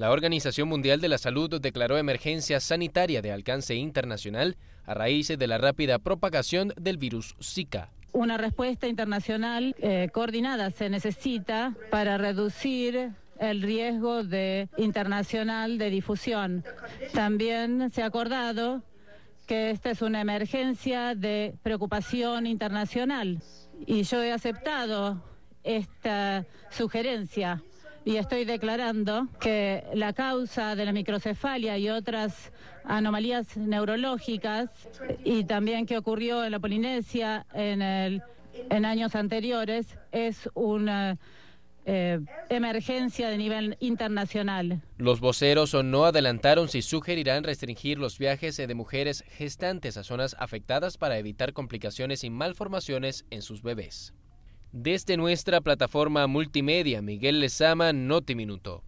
La Organización Mundial de la Salud declaró emergencia sanitaria de alcance internacional a raíz de la rápida propagación del virus Zika una respuesta internacional eh, coordinada se necesita para reducir el riesgo de, internacional de difusión. También se ha acordado que esta es una emergencia de preocupación internacional y yo he aceptado esta sugerencia y estoy declarando que la causa de la microcefalia y otras anomalías neurológicas y también que ocurrió en la Polinesia en, años anteriores es una... Eh, emergencia de nivel internacional. Los voceros no adelantaron si sugerirán restringir los viajes eh, de mujeres gestantes a zonas afectadas para evitar complicaciones y malformaciones en sus bebés. Desde nuestra plataforma multimedia, Miguel Lezama, Notiminuto.